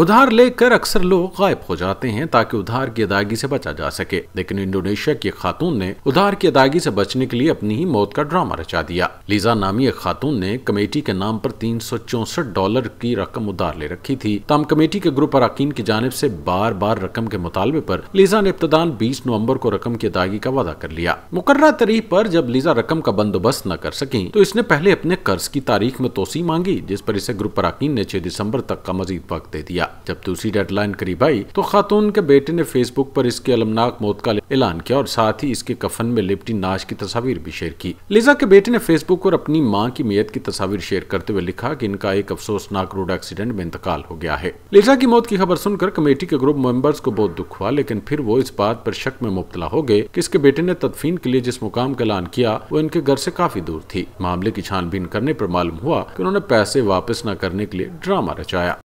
उधार लेकर अक्सर लोग गायब हो जाते हैं ताकि उधार की अदायगी से बचा जा सके लेकिन इंडोनेशिया की खातून ने उधार की अदायगी से बचने के लिए अपनी ही मौत का ड्रामा रचा दिया लीजा नामी एक खातून ने कमेटी के नाम पर तीन डॉलर की रकम उधार ले रखी थी तमाम कमेटी के ग्रुप अरकिन की जानब ऐसी बार बार रकम के मुतालबे पर लीजा ने इब्तदान बीस नवम्बर को रकम की अदायगी का वादा कर लिया मुकर्र तारीख पर जब लीजा रकम का बंदोबस्त न कर सकी तो इसने पहले अपने कर्ज की तारीख में तोसी मांगी जिस पर इसे ग्रुप अरकिन ने छह दिसंबर तक का मजीद वक्त दे दिया जब दूसरी डेडलाइन करीब आई तो खातून के बेटे ने फेसबुक पर इसके अलमनाक मौत का ऐलान किया और साथ ही इसके कफन में लिपटी नाश की तस्वीर भी शेयर की लिजा के बेटे ने फेसबुक पर अपनी माँ की मेयत की तस्वीर शेयर करते हुए लिखा की इनका एक अफसोसनाक रोड एक्सीडेंट में इंतकाल हो गया है लिजा की मौत की खबर सुनकर कमेटी के ग्रुप मेंबर्स को बहुत दुख हुआ लेकिन फिर वो इस बात पर शक में मुबतला हो गए की इसके बेटे ने तदफीन के लिए जिस मुकाम का ऐलान किया वो इनके घर ऐसी काफी दूर थी मामले की छानबीन करने आरोप मालूम हुआ की उन्होंने पैसे वापस न करने के लिए ड्रामा रचाया